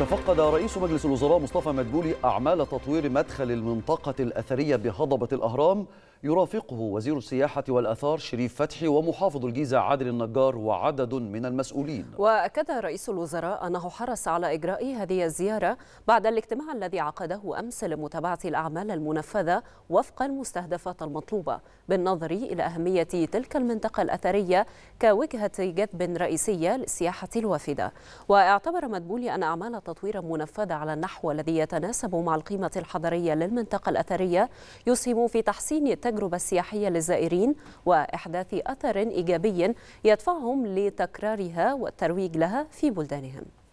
تفقد رئيس مجلس الوزراء مصطفى مدبولي أعمال تطوير مدخل المنطقة الأثرية بهضبة الأهرام يرافقه وزير السياحة والأثار شريف فتحي ومحافظ الجيزة عادل النجار وعدد من المسؤولين وأكد رئيس الوزراء أنه حرص على إجراء هذه الزيارة بعد الاجتماع الذي عقده أمس لمتابعة الأعمال المنفذة وفق المستهدفات المطلوبة بالنظر إلى أهمية تلك المنطقة الأثرية كوجهة جذب رئيسية للسياحة الوافدة واعتبر مدبولي أن أعمال تطوير منفذة على النحو الذي يتناسب مع القيمة الحضرية للمنطقة الأثرية يسهم في تحسين التجربة السياحية للزائرين وإحداث أثر إيجابي يدفعهم لتكرارها والترويج لها في بلدانهم